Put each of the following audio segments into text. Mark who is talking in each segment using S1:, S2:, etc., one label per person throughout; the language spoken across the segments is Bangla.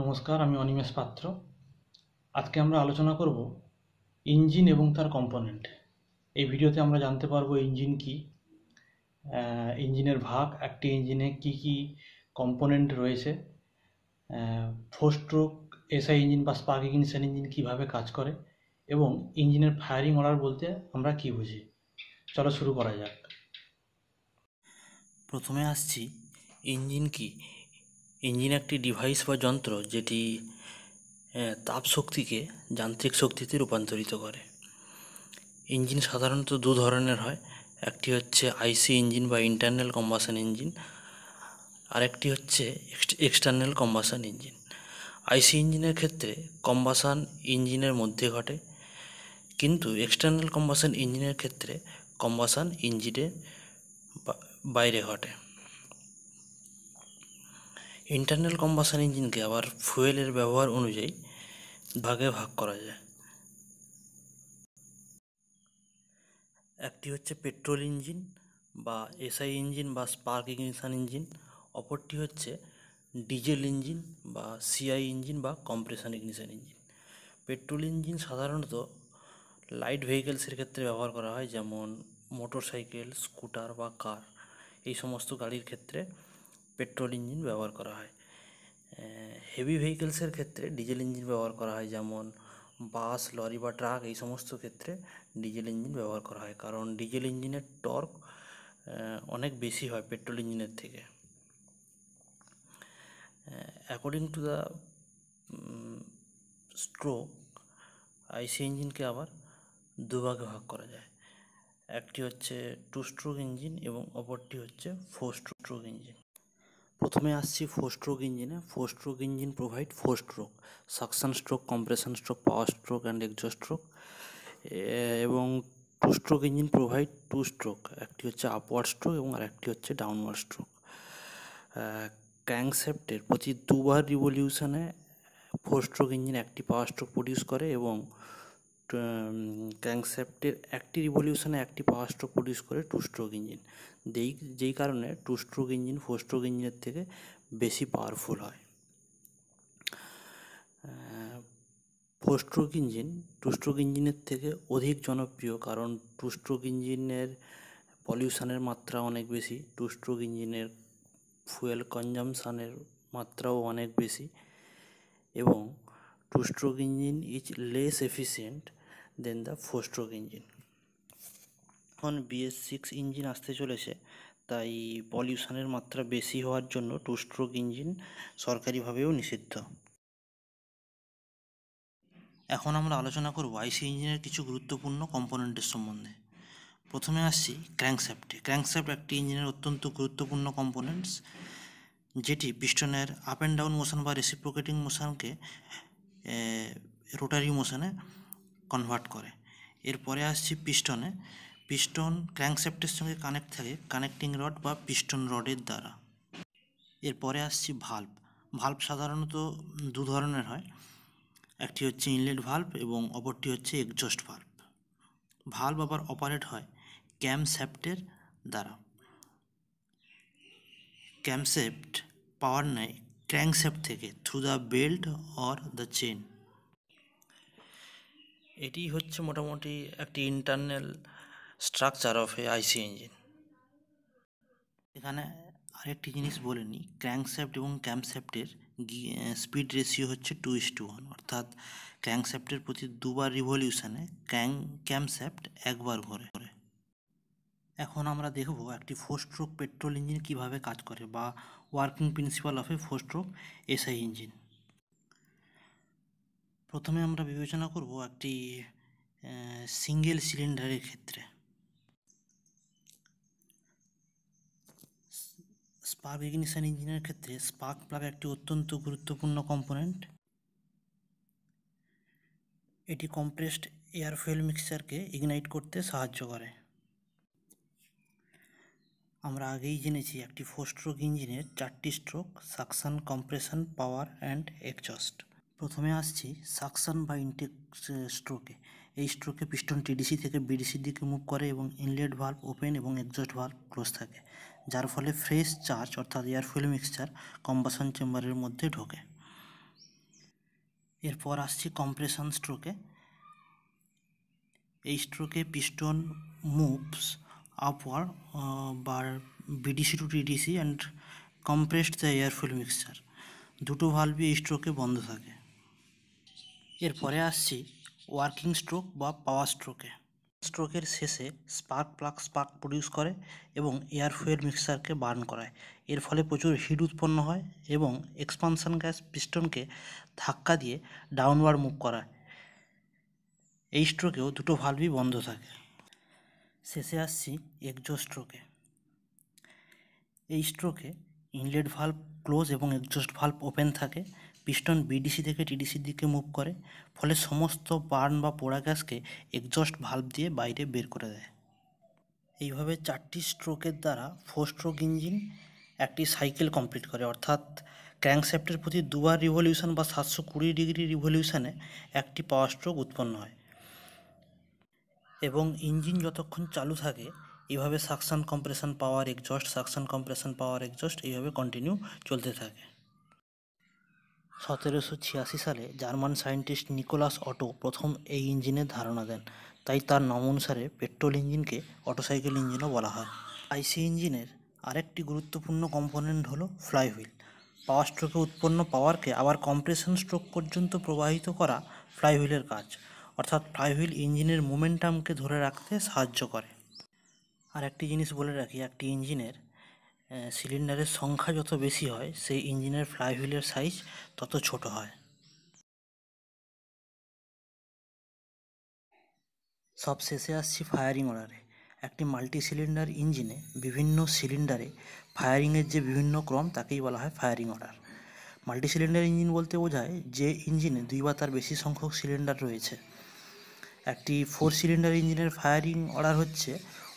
S1: নমস্কার আমি অনিমেষ পাত্র আজকে আমরা আলোচনা করব ইঞ্জিন এবং তার কম্পোনেন্ট এই ভিডিওতে আমরা জানতে পারবো ইঞ্জিন কি ইঞ্জিনের ভাগ একটি ইঞ্জিনে কি কি কম্পোনেন্ট রয়েছে ফোর স্ট্রোক এসআই ইঞ্জিন বা স্পার্ক ইগনিশন ইঞ্জিন কীভাবে কাজ করে এবং ইঞ্জিনের ফায়ারিং অর্ডার বলতে আমরা কি বুঝি চলো শুরু করা যাক প্রথমে আসছি ইঞ্জিন কি ইঞ্জিন একটি ডিভাইস বা যন্ত্র যেটি তাপ শক্তিকে যান্ত্রিক শক্তিতে রূপান্তরিত করে ইঞ্জিন সাধারণত দু ধরনের হয় একটি হচ্ছে আইসি ইঞ্জিন বা ইন্টারনাল কম্বাসন ইঞ্জিন আরেকটি হচ্ছে এক্সটার্নাল কম্বাসন ইঞ্জিন আইসি ইঞ্জিনের ক্ষেত্রে কম্বাসান ইঞ্জিনের মধ্যে ঘটে কিন্তু এক্সটার্নাল কম্বাসন ইঞ্জিনের ক্ষেত্রে কম্বাসান ইঞ্জিনের বাইরে ঘটে ইন্টারনাল কম্বাসন ইঞ্জিনকে আবার ফুয়েলের ব্যবহার অনুযায়ী ভাগে ভাগ করা যায় একটি হচ্ছে পেট্রোল ইঞ্জিন বা এসআই ইঞ্জিন বা স্পার্ক ইগনিশন ইঞ্জিন অপরটি হচ্ছে ডিজেল ইঞ্জিন বা সিআই ইঞ্জিন বা compression ignition engine petrol engine সাধারণত লাইট ভেহিকেলসের ক্ষেত্রে ব্যবহার করা হয় যেমন মোটর সাইকেল স্কুটার বা কার এই সমস্ত গাড়ির ক্ষেত্রে পেট্রোল ইঞ্জিন ব্যবহার করা হয় হেভি ভেহিকেলসের ক্ষেত্রে ডিজেল ইঞ্জিন ব্যবহার করা হয় যেমন বাস লরি বা ট্রাক এই সমস্ত ক্ষেত্রে ডিজেল ইঞ্জিন ব্যবহার করা হয় কারণ ডিজেল ইঞ্জিনের টর্ক অনেক বেশি হয় পেট্রোল ইঞ্জিনের থেকে according to the stroke IC ইঞ্জিনকে আবার দুভাগে ভাগ করা যায় একটি হচ্ছে টু স্ট্রোক ইঞ্জিন এবং অপরটি হচ্ছে ফোর স্ট্রোক ইঞ্জিন প্রথমে আসছি ফোস্ট্রোক ইঞ্জিনে four stroke engine provide four stroke suction stroke compression stroke power stroke and exhaust stroke এবং two stroke engine provide two stroke একটি হচ্ছে আপওয়ার্ড স্ট্রোক এবং আরেকটি হচ্ছে ডাউনওয়ার্ড স্ট্রোক ক্যাংসেপ্টের প্রতি দুবার রিভলিউশনে ফোর স্ট্রোক ইঞ্জিন একটি পাওয়ার স্ট্রোক প্রডিউস করে এবং ক্র্যাঙ্কশ্যাফ্টের একটি রিভলিউশনে একটি পাওয়ার স্ট্রোক প্রডিউস করে টু স্ট্রোক ইঞ্জিন যেই যেই কারণে two stroke engine four stroke ইঞ্জিনের থেকে বেশি পাওয়ারফুল হয় four stroke engine two stroke ইঞ্জিনের থেকে অধিক জনপ্রিয় কারণ টু স্ট্রোক ইঞ্জিনের পলিউশনের মাত্রা অনেক বেশি টু স্ট্রোক ইঞ্জিনের ফুয়েল কনজামশানের মাত্রাও অনেক বেশি এবং two stroke engine is less efficient than the four stroke engine এখন বিএস সিক্স ইঞ্জিন আসতে চলেছে তাই পলিউশনের মাত্রা বেশি হওয়ার জন্য টু স্ট্রোক ইঞ্জিন সরকারিভাবেও নিষিদ্ধ এখন আমরা আলোচনা করব আইসি ইঞ্জিনের কিছু গুরুত্বপূর্ণ কম্পোনেন্টের সম্বন্ধে প্রথমে আসছি ক্র্যাঙ্কশ্যাফটে ক্র্যাঙ্কশ্যাফট একটি ইঞ্জিনের অত্যন্ত গুরুত্বপূর্ণ কম্পোনেন্টস যেটি পিস্টনের আপ অ্যান্ড ডাউন মোশন বা রেসিপ্রোকেটিং মোশনকে রোটারি মোশনে কনভার্ট করে এরপরে আসছি পিস্টনে পিস্টন ক্র্যাঙ্কশ্যাফ্টের সঙ্গে কানেক্ট থাকে কানেক্টিং রড বা পিস্টন রডের দ্বারা এরপরে আসছি ভাল্ব ভাল্ব সাধারণত দু ধরনের হয় একটি হচ্ছে ইনলেট ভাল্ব এবং অপরটি হচ্ছে এক্সস্ট ভাল্ব ভাল্ব আবার অপারেট হয় ক্যামশ্যাফ্টের দ্বারা ক্যামশ্যাফ্ট পাওয়ার নেয় ক্র্যাঙ্কশ্যাফ্ট থেকে through the belt or the chain এটি হচ্ছে মোটামুটি একটি internal structure of a IC engine এখানে আরেকটি জিনিস বলে নিই ক্র্যাঙ্কশ্যাফট এবং ক্যাম্পশ্যাফটের স্পিড রেশিও হচ্ছে টু ইস টু ওয়ান অর্থাৎ ক্র্যাঙ্কশ্যাফটের প্রতি দুবার রিভলিউশনে ক্র্যাং ক্যাম্পশ্যাফট একবার ঘোরে এখন আমরা দেখব একটি ফোর স্ট্রোক পেট্রোল ইঞ্জিন কিভাবে কাজ করে বা working principal of a four stroke SI engine প্রথমে আমরা বিবেচনা করব একটি সিঙ্গেল সিলিন্ডারের ক্ষেত্রে স্পার্ক ইগনিশন ইঞ্জিনের ক্ষেত্রে স্পার্ক প্লাগ একটি অত্যন্ত গুরুত্বপূর্ণ কম্পোনেন্ট এটি কম্প্রেসড এয়ার ফুয়েল মিক্সচারকে ইগনাইট করতে সাহায্য করে আমরা আগেই জেনেছি একটি ফোর স্ট্রোক ইঞ্জিনের চারটি stroke suction compression power and exhaust প্রথমে আসছি সাকশন বা ইনটেক স্ট্রোকে এই স্ট্রোকে পিস্টন টিডিসি থেকে বিডিসির দিকে মুভ করে এবং ইনলেট ভাল্ব ওপেন এবং এক্সস্ট ভাল্ব ক্লোজ থাকে যার ফলে ফ্রেশ চার্জ অর্থাৎ এয়ার ফুয়েল মিক্সচার কম্বাসন চেম্বারের মধ্যে ঢোকে এরপর আসছি কম্প্রেশন স্ট্রোকে এই স্ট্রোকে পিস্টন মুভস আপওয়ার্ড বা BDC to TDC and compressed the air fuel mixture দুটো ভাল্বই এই স্ট্রোকে বন্ধ থাকে এরপরে আসছি ওয়ার্কিং স্ট্রোক বা পাওয়ার স্ট্রোকে স্ট্রোকের শেষে স্পার্ক প্লাগ স্পার্ক প্রডিউস করে এবং এয়ার ফুয়েল মিক্সারকে বার্ন করায় এর ফলে প্রচুর হিট উৎপন্ন হয় এবং এক্সপানশন গ্যাস পিস্টনকে ধাক্কা দিয়ে ডাউনওয়ার্ড মুভ করায় এই স্ট্রোকেও দুটো ভালভই বন্ধ থাকে শেষে আসছি এক্সো স্ট্রোকে এই স্ট্রোকে ইনলেট ভাল্ভ ক্লোজ এবং এক্সস্ট ভাল্ভ ওপেন থাকে পিস্টন বিডিসি থেকে টিডিসির দিকে মুভ করে ফলে সমস্ত বার্ন বা পোড়া গ্যাসকে এক্সস্ট ভাল্ব দিয়ে বাইরে বের করে দেয় এইভাবে চারটি স্ট্রোকের দ্বারা ফোর স্ট্রোক ইঞ্জিন একটি সাইকেল কমপ্লিট করে অর্থাৎ ক্র্যাঙ্কশ্যাফ্টের প্রতি দুবার রিভলিউশন বা সাতশো কুড়ি ডিগ্রি রিভলিউশনে একটি পাওয়ার স্ট্রোক উৎপন্ন হয় এবং ইঞ্জিন যতক্ষণ চালু থাকে এইভাবে suction compression power exhaust suction compression power exhaust এইভাবে কন্টিনিউ চলতে থাকে সতেরোশো ছিয়াশি সালে জার্মান সায়েন্টিস্ট নিকোলাস অটো প্রথম এই ইঞ্জিনের ধারণা দেন তাই তার নাম অনুসারে পেট্রোল ইঞ্জিনকে অটোসাইকেল ইঞ্জিনও বলা হয় আইসি ইঞ্জিনের আরেকটি গুরুত্বপূর্ণ কম্পোনেন্ট হলো ফ্লাইহুইল পাওয়ার স্ট্রোকে উৎপন্ন পাওয়ারকে আবার কম্প্রেশন স্ট্রোক পর্যন্ত প্রবাহিত করা ফ্লাইহুইলের কাজ অর্থাৎ ফ্লাইহুইল ইঞ্জিনের মোমেন্টামকে ধরে রাখতে সাহায্য করে আর একটি জিনিস বলে রাখি একটি ইঞ্জিনের হ্যাঁ, সিলিন্ডারের সংখ্যা যত বেশি হয় সেই ইঞ্জিনের ফ্লাইহুইলের সাইজ তত ছোট হয় সব শেষে আসছি ফায়ারিং অর্ডারে একটি মাল্টি সিলিন্ডার ইঞ্জিনে বিভিন্ন সিলিন্ডারে ফায়ারিংয়ের যে বিভিন্ন ক্রম তাকেই বলা হয় firing order multi cylinder engine বলতে বোঝায় যে ইঞ্জিনে দুই বা তার বেশি সংখ্যক সিলিন্ডার রয়েছে একটি ফোর সিলিন্ডার ইঞ্জিনের ফায়ারিং অর্ডার হচ্ছে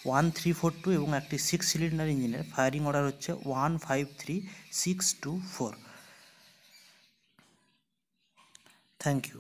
S1: ওয়ান থ্রি ফোর টু এবং একটি সিক্স সিলিন্ডার ইঞ্জিনের ফায়ারিং অর্ডার হচ্ছে one five three six two four thank you